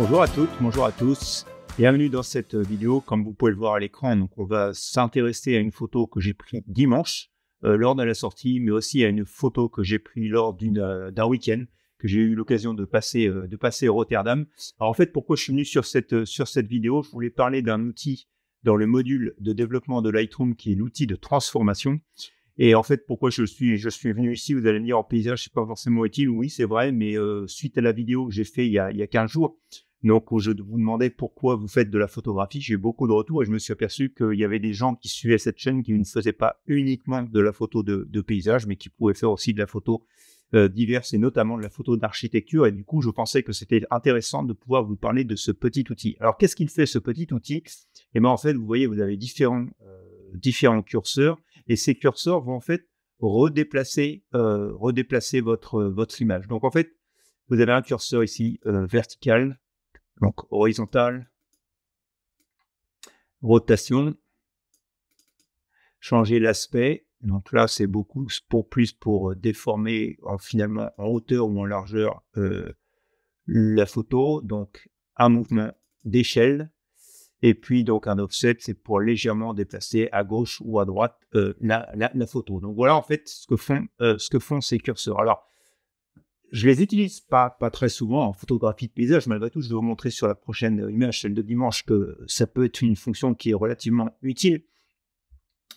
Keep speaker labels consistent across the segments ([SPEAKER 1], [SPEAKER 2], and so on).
[SPEAKER 1] Bonjour à toutes, bonjour à tous. Bienvenue dans cette vidéo. Comme vous pouvez le voir à l'écran, donc on va s'intéresser à une photo que j'ai prise dimanche euh, lors de la sortie, mais aussi à une photo que j'ai prise lors euh, d'un week-end que j'ai eu l'occasion de passer euh, de passer à Rotterdam. Alors en fait, pourquoi je suis venu sur cette sur cette vidéo Je voulais parler d'un outil dans le module de développement de Lightroom qui est l'outil de transformation. Et en fait, pourquoi je suis, je suis venu ici Vous allez me dire, en paysage, n'est pas forcément utile. Oui, c'est vrai, mais suite à la vidéo que j'ai fait il y, a, il y a 15 jours, donc, je vous demandais pourquoi vous faites de la photographie, j'ai eu beaucoup de retours et je me suis aperçu qu'il y avait des gens qui suivaient cette chaîne qui ne faisaient pas uniquement de la photo de, de paysage, mais qui pouvaient faire aussi de la photo euh, diverse et notamment de la photo d'architecture. Et du coup, je pensais que c'était intéressant de pouvoir vous parler de ce petit outil. Alors, qu'est-ce qu'il fait ce petit outil Et eh bien, en fait, vous voyez, vous avez différents, euh, différents curseurs et ces curseurs vont en fait redéplacer, euh, redéplacer votre, euh, votre image. Donc, en fait, vous avez un curseur ici vertical donc horizontal, rotation, changer l'aspect. Donc là, c'est beaucoup pour plus pour déformer finalement en hauteur ou en largeur euh, la photo. Donc un mouvement d'échelle. Et puis donc un offset, c'est pour légèrement déplacer à gauche ou à droite euh, la, la, photo. Donc voilà en fait ce que font, euh, ce que font ces curseurs. Alors je les utilise pas, pas très souvent en photographie de paysage. Malgré tout, je vais vous montrer sur la prochaine euh, image, celle de dimanche, que ça peut être une fonction qui est relativement utile.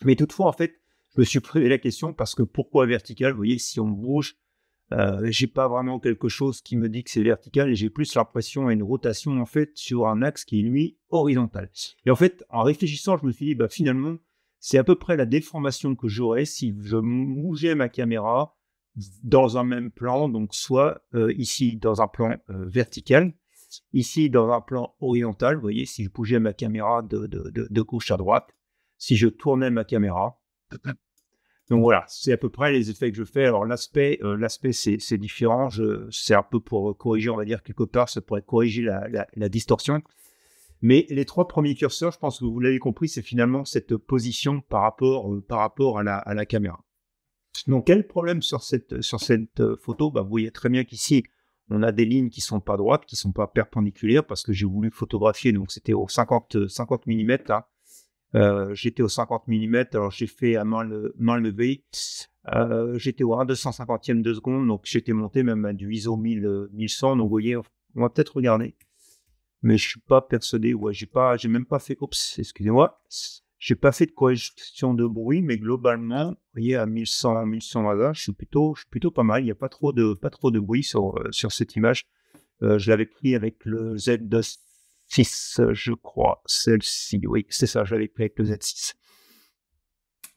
[SPEAKER 1] Mais toutefois, en fait, je me suis posé la question parce que pourquoi vertical Vous voyez, si on bouge, euh, j'ai pas vraiment quelque chose qui me dit que c'est vertical et j'ai plus l'impression une rotation en fait sur un axe qui est lui horizontal. Et en fait, en réfléchissant, je me suis dit, bah, finalement, c'est à peu près la déformation que j'aurais si je bougeais ma caméra dans un même plan, donc soit euh, ici dans un plan euh, vertical, ici dans un plan oriental, vous voyez, si je bougeais ma caméra de, gauche à droite, si je tournais ma caméra. Donc voilà, c'est à peu près les effets que je fais. Alors l'aspect, euh, l'aspect c'est, différent, c'est un peu pour corriger, on va dire quelque part, ça pourrait corriger la, distorsion. Mais les trois premiers curseurs, je pense que vous l'avez compris, c'est finalement cette position par rapport, par rapport à la caméra. Donc, quel problème sur cette, sur cette euh, photo bah, Vous voyez très bien qu'ici, on a des lignes qui ne sont pas droites, qui ne sont pas perpendiculaires, parce que j'ai voulu photographier, donc c'était au 50, 50 mm. j'étais au 50 mm, alors j'ai fait à main, levée. Euh, j'étais au 1 250e de seconde, donc j'étais monté même à du ISO 1100. Euh, donc vous voyez, on va peut-être regarder. Mais je ne suis pas persuadé, ouais, j'ai pas, j'ai même pas fait, oups, excusez-moi, j'ai pas fait de correction de bruit, mais globalement, vous voyez, à 1100, 1100 je suis plutôt, je suis plutôt pas mal. Il n'y a pas trop de, pas trop de bruit sur, euh, sur cette image. Euh, je l'avais pris avec le Z6, je crois, celle-ci. Oui, c'est ça, je l'avais pris avec le Z6.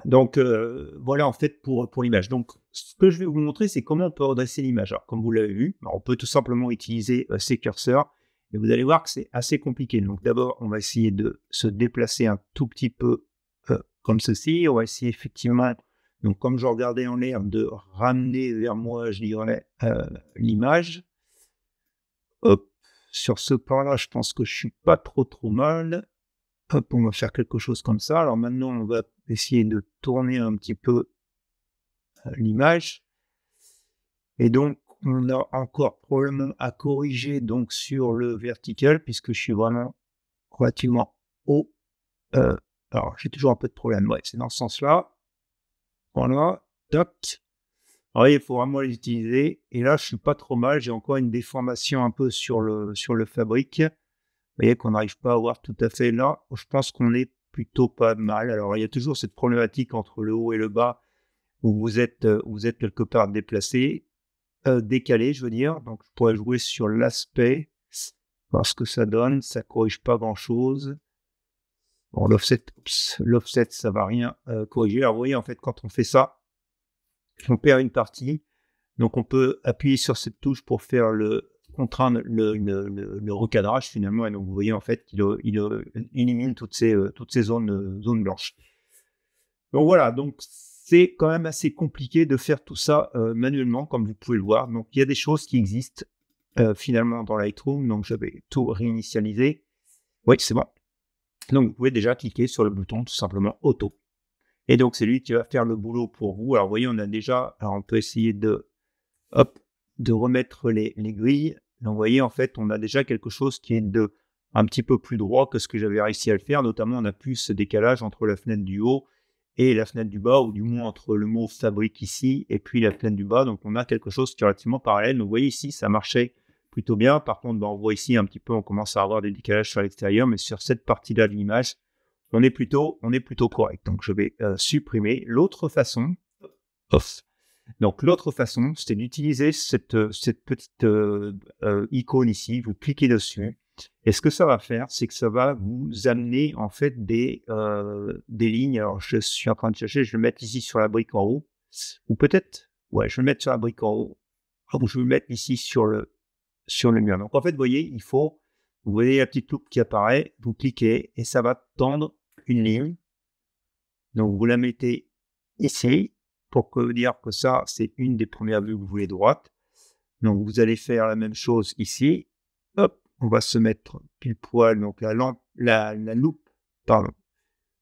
[SPEAKER 1] Donc euh, voilà en fait pour, pour l'image. Donc ce que je vais vous montrer, c'est comment on peut redresser l'image. Alors comme vous l'avez vu, on peut tout simplement utiliser ces curseurs et vous allez voir que c'est assez compliqué. Donc d'abord, on va essayer de se déplacer un tout petit peu euh, comme ceci. On va essayer effectivement, donc comme je regardais en l'air, de ramener vers moi, je dirais, euh, l'image. Hop, sur ce plan-là, je pense que je suis pas trop trop mal. Hop, on va faire quelque chose comme ça. Alors maintenant, on va essayer de tourner un petit peu euh, l'image. Et donc, on a encore problème à corriger donc sur le vertical, puisque je suis vraiment relativement haut. Euh, alors, j'ai toujours un peu de problème. Ouais, c'est dans ce sens-là. Voilà, toc. voyez, ah il faut vraiment les utiliser. Et là, je suis pas trop mal. J'ai encore une déformation un peu sur le, sur le fabrique. Vous voyez qu'on n'arrive pas à voir tout à fait là. Je pense qu'on est plutôt pas mal. Alors, il y a toujours cette problématique entre le haut et le bas où vous êtes, euh, vous êtes quelque part déplacé. Euh, décalé, je veux dire. Donc, je pourrais jouer sur l'aspect, parce que ça donne, ça corrige pas grand-chose. Bon, l'offset, l'offset, ça va rien euh, corriger. Alors, vous voyez, en fait, quand on fait ça, on perd une partie. Donc, on peut appuyer sur cette touche pour faire le contraindre le, recadrage finalement. Et donc, vous voyez, en fait, il, euh, élimine toutes ces, toutes ces zones, zones blanches. Donc voilà, donc c'est quand même assez compliqué de faire tout ça euh, manuellement, comme vous pouvez le voir. Donc, il y a des choses qui existent euh, finalement dans Lightroom. Donc, je vais tout réinitialiser. Oui, c'est bon. Donc, vous pouvez déjà cliquer sur le bouton tout simplement Auto. Et donc, c'est lui qui va faire le boulot pour vous. Alors, vous voyez, on a déjà... Alors, on peut essayer de... Hop, de remettre les, les grilles. Donc, vous voyez, en fait, on a déjà quelque chose qui est de un petit peu plus droit que ce que j'avais réussi à le faire. Notamment, on a plus ce décalage entre la fenêtre du haut et la fenêtre du bas, ou du moins entre le mot fabrique ici et puis la fenêtre du bas. Donc on a quelque chose qui est relativement parallèle. Donc vous voyez ici, ça marchait plutôt bien. Par contre, ben, on voit ici un petit peu, on commence à avoir des décalages sur l'extérieur, mais sur cette partie-là de l'image, on est plutôt, on est plutôt correct. Donc je vais euh, supprimer l'autre façon. Donc l'autre façon, c'était d'utiliser cette, petite euh, euh, icône ici. Vous cliquez dessus et ce que ça va faire, c'est que ça va vous amener en fait euh, des, lignes. Alors je suis en train de chercher, je vais le mettre ici sur la brique en haut. Ou peut-être, ouais, je vais le mettre sur la brique en haut. Ou je vais le mettre ici sur le, sur le mur. Donc en fait, vous voyez, il faut, vous voyez la petite loupe qui apparaît, vous cliquez et ça va tendre une ligne. Donc vous la mettez ici pour dire que ça, c'est une des premières vues que vous voulez droite. Donc vous allez faire la même chose ici. Hop, on va se mettre pile poil, donc la lampe, la, la loupe, pardon.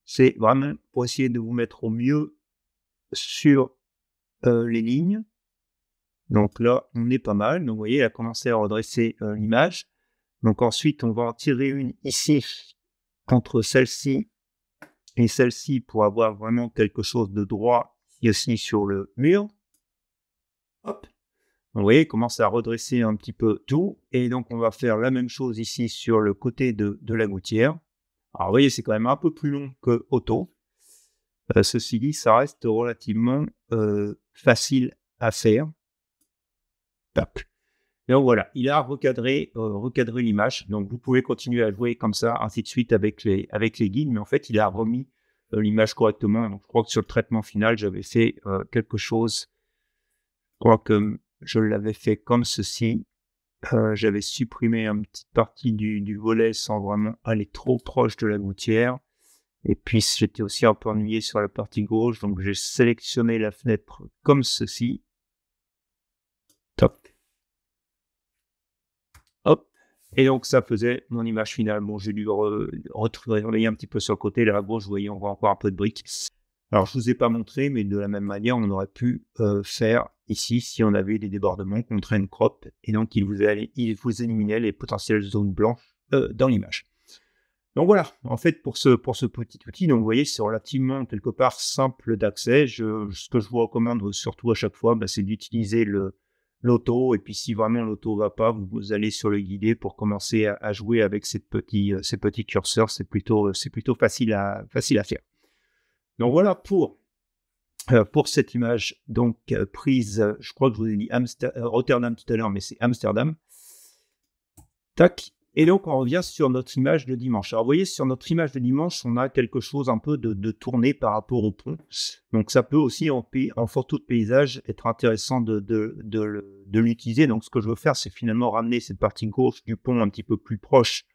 [SPEAKER 1] C'est vraiment pour essayer de vous mettre au mieux sur euh, les lignes. Donc là, on est pas mal. Donc vous voyez, elle a commencé à redresser euh, l'image. Donc ensuite, on va en tirer une ici contre celle-ci et celle-ci pour avoir vraiment quelque chose de droit ici sur le mur. Hop. Vous voyez, commence à redresser un petit peu tout. Et donc, on va faire la même chose ici sur le côté de, de la gouttière. Alors, vous voyez, c'est quand même un peu plus long que auto. Euh, ceci dit, ça reste relativement euh, facile à faire. Donc voilà, il a recadré, euh, recadré l'image. Donc vous pouvez continuer à jouer comme ça, ainsi de suite avec les, avec les guides. Mais en fait, il a remis l'image correctement. Donc je crois que sur le traitement final, j'avais fait quelque chose. Je crois que je l'avais fait comme ceci. Euh, j'avais supprimé une petite partie du, volet sans vraiment aller trop proche de la gouttière. Et puis j'étais aussi un peu ennuyé sur la partie gauche, donc j'ai sélectionné la fenêtre comme ceci. Top. Hop. Et donc ça faisait mon image finale. Bon, j'ai dû retrouver un petit peu sur le côté. Là à gauche, vous voyez, on voit encore un peu de briques. Alors, je ne vous ai pas montré, mais de la même manière, on aurait pu euh, faire ici si on avait des débordements contre traîne crop, et donc il vous, il vous éliminait les potentielles zones blanches euh, dans l'image. Donc voilà, en fait, pour ce, pour ce petit outil, donc vous voyez, c'est relativement quelque part simple d'accès. ce que je vous recommande surtout à chaque fois, bah, c'est d'utiliser l'auto. Et puis, si vraiment l'auto va pas, vous, allez sur le guidé pour commencer à, jouer avec ces petits, euh, ces petits curseurs. C'est plutôt, plutôt facile à, facile à faire. Donc voilà pour, euh, pour cette image donc euh, prise, euh, je crois que je vous ai dit Rotterdam tout à l'heure, mais c'est Amsterdam. Tac. Et donc on revient sur notre image de dimanche. Alors vous voyez, sur notre image de dimanche, on a quelque chose un peu de, de tourné par rapport au pont. Donc ça peut aussi en, en photo de paysage être intéressant de, l'utiliser. Donc ce que je veux faire, c'est finalement ramener cette partie gauche du pont un petit peu plus proche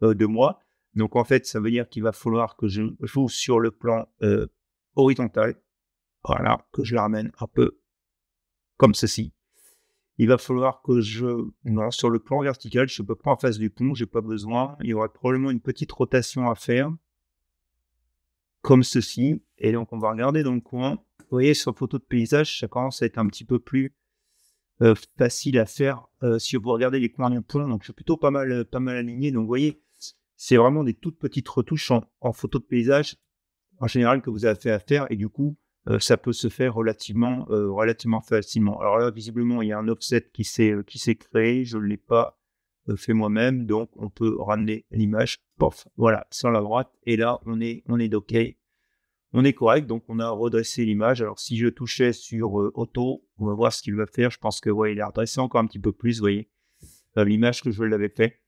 [SPEAKER 1] de moi donc en fait, ça veut dire qu'il va falloir que je joue sur le plan euh, horizontal. Voilà, que je la ramène un peu comme ceci. Il va falloir que je... Non, sur le plan vertical, je ne peux pas en face du pont, je n'ai pas besoin. Il y aura probablement une petite rotation à faire. Comme ceci. Et donc on va regarder dans le coin. Vous voyez, sur photo de paysage, ça commence à être un petit peu plus euh, facile à faire. Euh, si vous regardez les coins du pont, donc je suis plutôt pas mal, pas mal aligné. Donc vous voyez, c'est vraiment des toutes petites retouches en, photo de paysage en général que vous avez à faire et du coup euh, ça peut se faire relativement euh, relativement facilement. Alors là visiblement il y a un offset qui s'est euh, qui s'est créé, je l'ai pas fait moi-même donc on peut ramener l'image pof voilà sur la droite et là on est on est OK. On est correct donc on a redressé l'image. Alors si je touchais sur auto, on va voir ce qu'il va faire. Je pense que ouais, il a redressé encore un petit peu plus, vous voyez. L'image que je l'avais fait.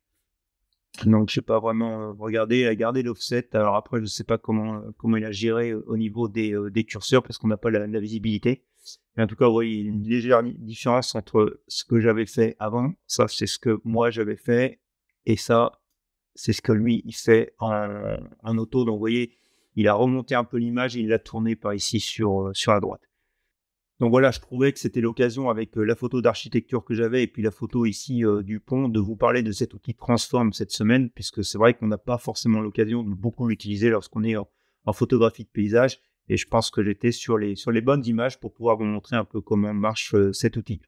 [SPEAKER 1] Donc, je sais pas vraiment euh, a euh, gardé l'offset. Alors après, je ne sais pas comment, euh, comment il a géré au niveau des, curseurs parce qu'on n'a pas la, visibilité. Mais en tout cas, vous voyez une légère différence entre ce que j'avais fait avant. Ça, c'est ce que moi j'avais fait. Et ça, c'est ce que lui, il fait en, auto. Donc, vous voyez, il a remonté un peu l'image et il l'a tourné par ici sur, sur la droite. Donc voilà, je trouvais que c'était l'occasion avec euh, la photo d'architecture que j'avais et puis la photo ici euh, du pont de vous parler de cet outil Transform cette semaine, puisque c'est vrai qu'on n'a pas forcément l'occasion de beaucoup l'utiliser lorsqu'on est en, photographie de paysage. Et je pense que j'étais sur les, sur les bonnes images pour pouvoir vous montrer un peu comment marche euh, cet outil.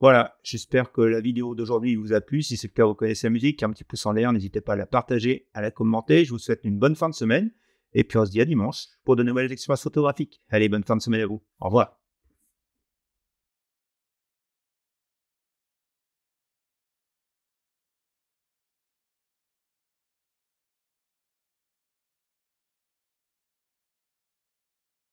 [SPEAKER 1] Voilà, j'espère que la vidéo d'aujourd'hui vous a plu. Si c'est le cas, vous connaissez la musique, un petit pouce en l'air, n'hésitez pas à la partager, à la commenter. Je vous souhaite une bonne fin de semaine. Et puis on se dit à dimanche pour de nouvelles expériences photographiques. Allez, bonne fin de semaine à vous. Au revoir.